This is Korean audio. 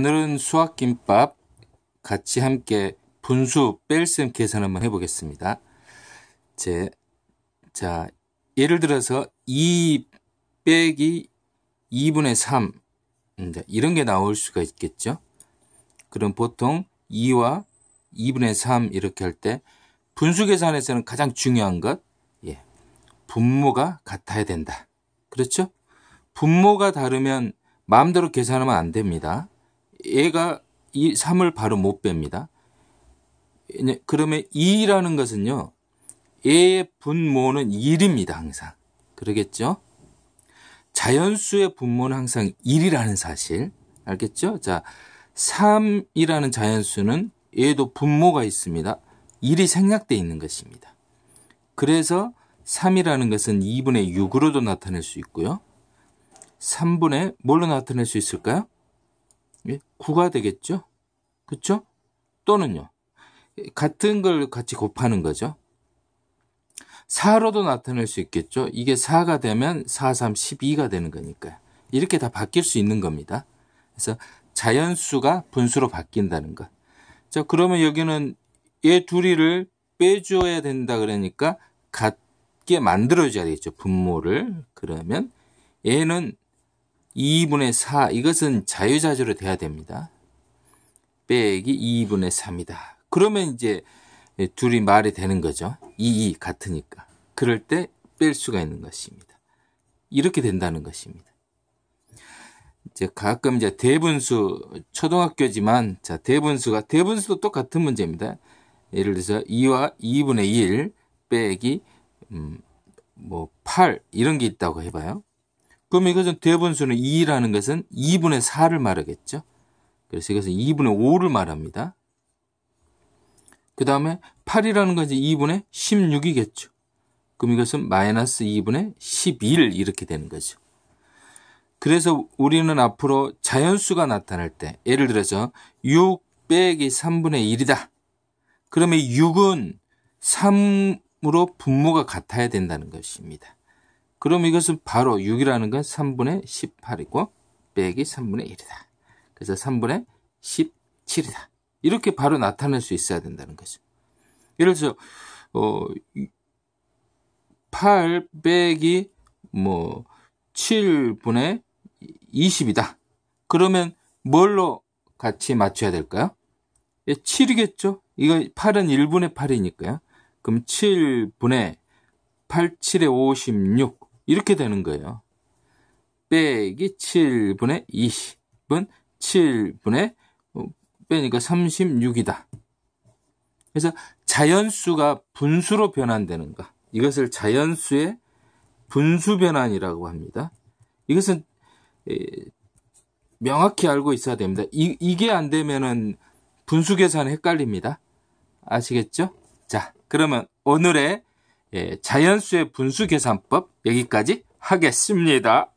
오늘은 수학김밥 같이 함께 분수 뺄셈 계산 한번 해보겠습니다. 제, 자, 예를 들어서 2 빼기 2분의 3 이런 게 나올 수가 있겠죠. 그럼 보통 2와 2분의 3 이렇게 할 때 분수 계산에서는 가장 중요한 것 예, 분모가 같아야 된다. 그렇죠? 분모가 다르면 마음대로 계산하면 안 됩니다. 얘가 이 3을 바로 못 뺍니다. 그러면 2라는 것은요. 얘의 분모는 1입니다. 항상. 그러겠죠? 자연수의 분모는 항상 1이라는 사실. 알겠죠? 자, 3이라는 자연수는 얘도 분모가 있습니다. 1이 생략되어 있는 것입니다. 그래서 3이라는 것은 2분의 6으로도 나타낼 수 있고요. 3분의 뭘로 나타낼 수 있을까요? 예? 9가 되겠죠? 그렇죠? 또는요. 같은 걸 같이 곱하는 거죠. 4로도 나타낼 수 있겠죠. 이게 4가 되면 4, 3, 12가 되는 거니까요. 이렇게 다 바뀔 수 있는 겁니다. 그래서 자연수가 분수로 바뀐다는 것. 자, 그러면 여기는 얘 둘이를 빼줘야 된다 그러니까 같게 만들어줘야 되겠죠. 분모를. 그러면 얘는 2분의 4 이것은 자유자재로 돼야 됩니다. 빼기 2분의 3이다. 그러면 이제 둘이 말이 되는 거죠. 2, 2 같으니까. 그럴 때 뺄 수가 있는 것입니다. 이렇게 된다는 것입니다. 이제 가끔 이제 대분수 초등학교지만 자 대분수가 대분수도 똑같은 문제입니다. 예를 들어서 2와 2분의 1 빼기 음, 뭐8 이런 게 있다고 해봐요. 그럼 이것은 대분수는 2라는 것은 2분의 4를 말하겠죠. 그래서 이것은 2분의 5를 말합니다. 그 다음에 8이라는 것은 2분의 16이겠죠. 그럼 이것은 마이너스 2분의 11 이렇게 되는 거죠. 그래서 우리는 앞으로 자연수가 나타날 때 예를 들어서 6 빼기 3분의 1이다. 그러면 6은 3으로 분모가 같아야 된다는 것입니다. 그럼 이것은 바로 6이라는 건 3분의 18이고 빼기 3분의 1이다. 그래서 3분의 17이다. 이렇게 바로 나타낼 수 있어야 된다는 거죠. 예를 들어서 어, 8 빼기 뭐 7분의 20이다. 그러면 뭘로 같이 맞춰야 될까요? 7이겠죠? 예, 이거 8은 1분의 8이니까요. 그럼 7분의 8, 7에 56. 이렇게 되는 거예요. 빼기 7분의 20은 7분의 어, 빼니까 36이다. 그래서 자연수가 분수로 변환되는가. 이것을 자연수의 분수 변환이라고 합니다. 이것은 명확히 알고 있어야 됩니다. 이, 이게 안 되면은 분수 계산 헷갈립니다. 아시겠죠? 자, 그러면 오늘의 예, 자연수의 분수 계산법 여기까지 하겠습니다.